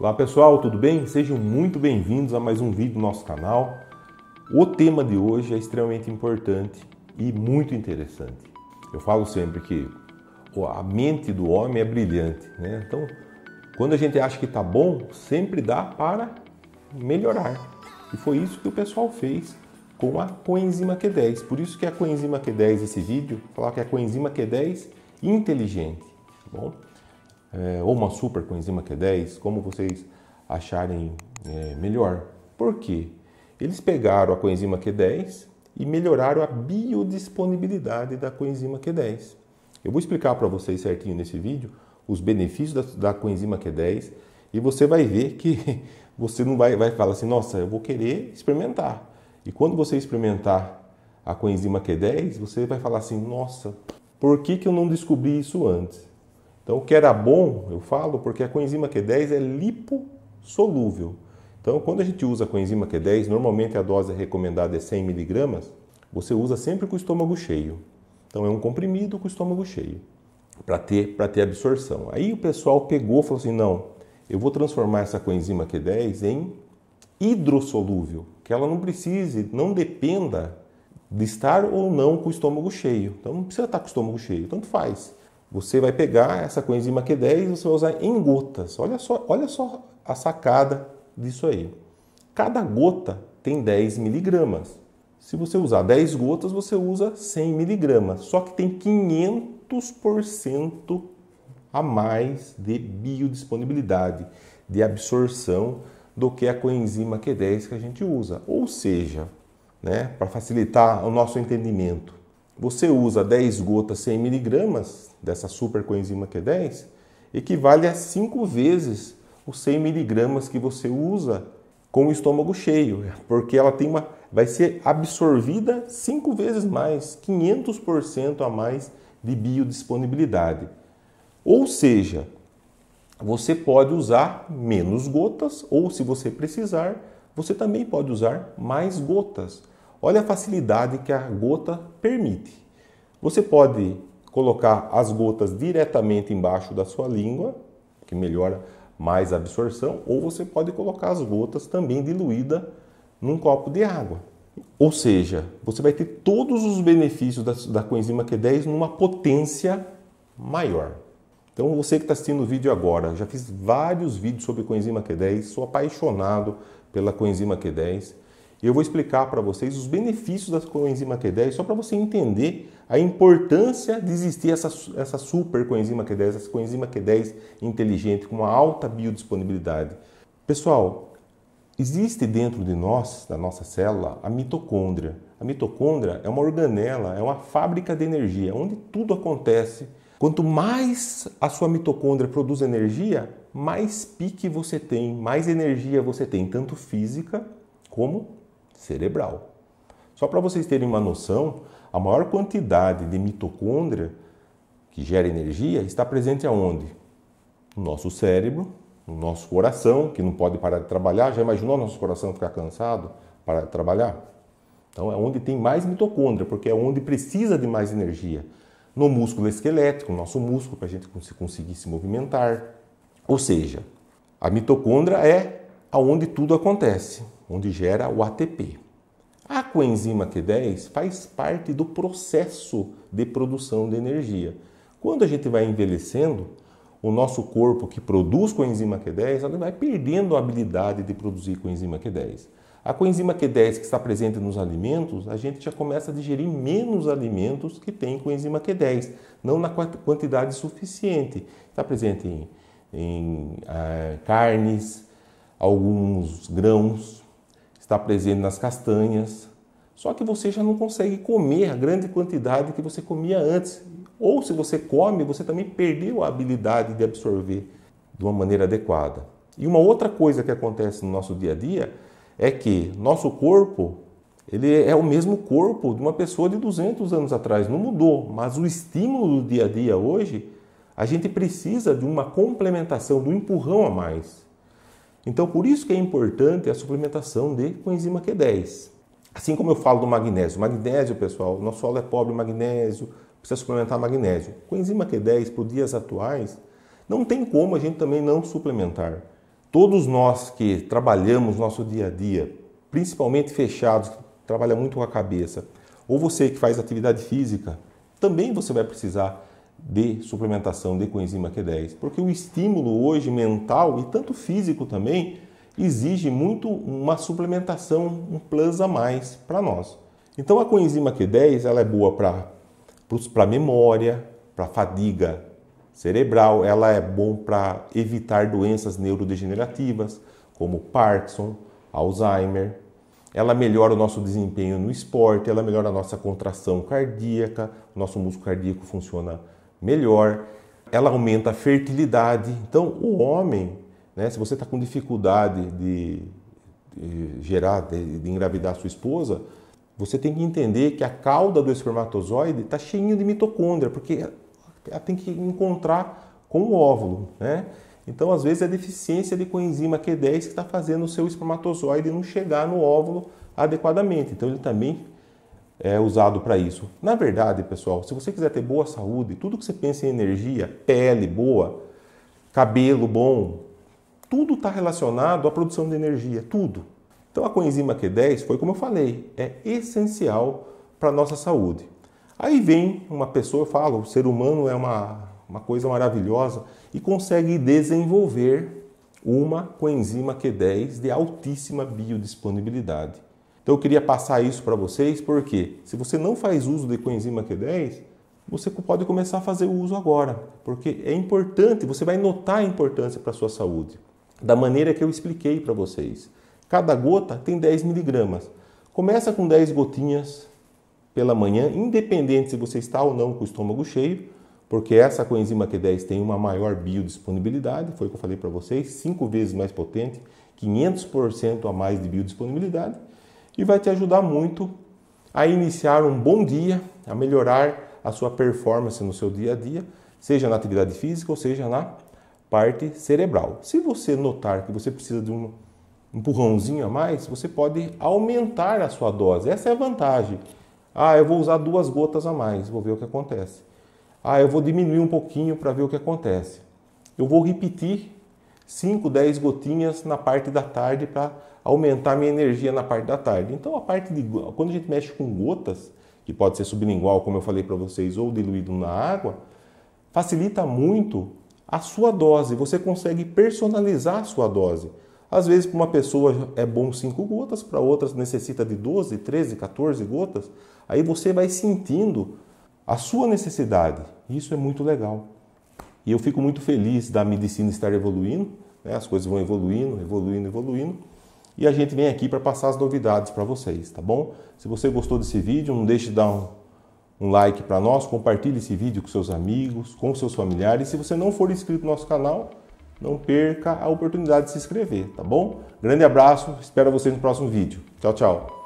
Olá pessoal, tudo bem? Sejam muito bem-vindos a mais um vídeo do nosso canal. O tema de hoje é extremamente importante e muito interessante. Eu falo sempre que a mente do homem é brilhante, né? Então, quando a gente acha que está bom, sempre dá para melhorar. E foi isso que o pessoal fez com a coenzima Q10. Por isso que a coenzima Q10, esse vídeo, falar que é a coenzima Q10 inteligente, tá bom? é, ou uma super coenzima Q10, como vocês acharem é, melhor. Por quê? Eles pegaram a coenzima Q10 e melhoraram a biodisponibilidade da coenzima Q10. Eu vou explicar para vocês certinho nesse vídeo os benefícios da, da coenzima Q10 e você vai ver que você não vai, vai falar assim, nossa, eu vou querer experimentar. E quando você experimentar a coenzima Q10, você vai falar assim, nossa, por que, que eu não descobri isso antes? Então, o que era bom, eu falo, porque a coenzima Q10 é lipossolúvel. Então, quando a gente usa a coenzima Q10, normalmente a dose recomendada é 100 miligramas, você usa sempre com o estômago cheio. Então, é um comprimido com o estômago cheio, para ter, ter absorção. Aí o pessoal pegou e falou assim, não, eu vou transformar essa coenzima Q10 em hidrossolúvel, que ela não precise, não dependa de estar ou não com o estômago cheio. Então não precisa estar com o estômago cheio, tanto faz. Você vai pegar essa coenzima Q10 e você vai usar em gotas. Olha só, olha só a sacada disso aí. Cada gota tem 10 miligramas. Se você usar 10 gotas, você usa 100 miligramas. Só que tem 500% a mais de biodisponibilidade, de absorção do que a coenzima Q10 que a gente usa. Ou seja, né, para facilitar o nosso entendimento, você usa 10 gotas 100 miligramas dessa super coenzima Q10, equivale a 5 vezes os 100 miligramas que você usa com o estômago cheio, porque ela tem uma, vai ser absorvida 5 vezes mais, 500% a mais de biodisponibilidade. Ou seja, você pode usar menos gotas, ou se você precisar, você também pode usar mais gotas olha a facilidade que a gota permite. Você pode colocar as gotas diretamente embaixo da sua língua, que melhora mais a absorção, ou você pode colocar as gotas também diluída num copo de água. Ou seja, você vai ter todos os benefícios da, da coenzima Q10 numa potência maior. Então você que está assistindo o vídeo agora, já fiz vários vídeos sobre coenzima Q10, sou apaixonado pela coenzima Q10. E eu vou explicar para vocês os benefícios da coenzima Q10, só para você entender a importância de existir essa, essa super coenzima Q10, essa coenzima Q10 inteligente, com uma alta biodisponibilidade. Pessoal, existe dentro de nós, da nossa célula, a mitocôndria. A mitocôndria é uma organela, é uma fábrica de energia, onde tudo acontece. Quanto mais a sua mitocôndria produz energia, mais pique você tem, mais energia você tem, tanto física como cerebral. Só para vocês terem uma noção, a maior quantidade de mitocôndria que gera energia está presente aonde? No nosso cérebro, no nosso coração, que não pode parar de trabalhar. Já imaginou o nosso coração ficar cansado para trabalhar? Então é onde tem mais mitocôndria, porque é onde precisa de mais energia. No músculo esquelético, nosso músculo, para a gente conseguir se movimentar. Ou seja, a mitocôndria é aonde tudo acontece, onde gera o ATP. A coenzima Q10 faz parte do processo de produção de energia. Quando a gente vai envelhecendo, o nosso corpo que produz coenzima Q10 ele vai perdendo a habilidade de produzir coenzima Q10. A coenzima Q10 que está presente nos alimentos, a gente já começa a digerir menos alimentos que tem coenzima Q10, não na quantidade suficiente. Está presente em, em ah, carnes, alguns grãos, está presente nas castanhas, só que você já não consegue comer a grande quantidade que você comia antes. Ou se você come, você também perdeu a habilidade de absorver de uma maneira adequada. E uma outra coisa que acontece no nosso dia a dia é que nosso corpo, ele é o mesmo corpo de uma pessoa de 200 anos atrás, não mudou, mas o estímulo do dia a dia hoje, a gente precisa de uma complementação, de um empurrão a mais. Então, por isso que é importante a suplementação de coenzima Q10. Assim como eu falo do magnésio. Magnésio, pessoal, nosso solo é pobre em magnésio, precisa suplementar magnésio. Coenzima Q10, para os dias atuais, não tem como a gente também não suplementar. Todos nós que trabalhamos nosso dia a dia, principalmente fechados, que trabalha muito com a cabeça, ou você que faz atividade física, também você vai precisar de suplementação de coenzima Q10, porque o estímulo hoje mental e tanto físico também exige muito uma suplementação, um plus a mais para nós. Então a coenzima Q10 ela é boa para memória, para fadiga cerebral, ela é bom para evitar doenças neurodegenerativas como Parkinson, Alzheimer. Ela melhora o nosso desempenho no esporte, ela melhora a nossa contração cardíaca, o nosso músculo cardíaco funciona melhor, ela aumenta a fertilidade. Então, o homem, né, se você está com dificuldade de, de gerar, de, de engravidar sua esposa, você tem que entender que a cauda do espermatozoide está cheinha de mitocôndria, porque ela tem que encontrar com o óvulo, né? Então, às vezes, é a deficiência de coenzima Q10 que está fazendo o seu espermatozoide não chegar no óvulo adequadamente. Então, ele também é usado para isso. Na verdade, pessoal, se você quiser ter boa saúde, tudo que você pensa em energia, pele boa, cabelo bom, tudo está relacionado à produção de energia, tudo. Então a coenzima Q10 foi como eu falei, é essencial para a nossa saúde. Aí vem uma pessoa e fala, o ser humano é uma, uma coisa maravilhosa e consegue desenvolver uma coenzima Q10 de altíssima biodisponibilidade. Então eu queria passar isso para vocês, porque se você não faz uso de coenzima Q10, você pode começar a fazer o uso agora, porque é importante, você vai notar a importância para a sua saúde, da maneira que eu expliquei para vocês. Cada gota tem 10 miligramas. Começa com 10 gotinhas pela manhã, independente se você está ou não com o estômago cheio, porque essa coenzima Q10 tem uma maior biodisponibilidade, foi o que eu falei para vocês, cinco vezes mais potente, 500% a mais de biodisponibilidade e vai te ajudar muito a iniciar um bom dia, a melhorar a sua performance no seu dia a dia, seja na atividade física ou seja na parte cerebral. Se você notar que você precisa de um empurrãozinho a mais, você pode aumentar a sua dose. Essa é a vantagem. Ah, eu vou usar duas gotas a mais, vou ver o que acontece. Ah, eu vou diminuir um pouquinho para ver o que acontece. Eu vou repetir 5, 10 gotinhas na parte da tarde para aumentar minha energia na parte da tarde. Então, a parte de quando a gente mexe com gotas, que pode ser sublingual, como eu falei para vocês, ou diluído na água, facilita muito a sua dose. Você consegue personalizar a sua dose. Às vezes, para uma pessoa é bom 5 gotas, para outras necessita de 12, 13, 14 gotas. Aí você vai sentindo a sua necessidade. Isso é muito legal. E eu fico muito feliz da medicina estar evoluindo, né? as coisas vão evoluindo, evoluindo, evoluindo. E a gente vem aqui para passar as novidades para vocês, tá bom? Se você gostou desse vídeo, não deixe de dar um, um like para nós, compartilhe esse vídeo com seus amigos, com seus familiares. E se você não for inscrito no nosso canal, não perca a oportunidade de se inscrever, tá bom? Grande abraço, espero vocês no próximo vídeo. Tchau, tchau.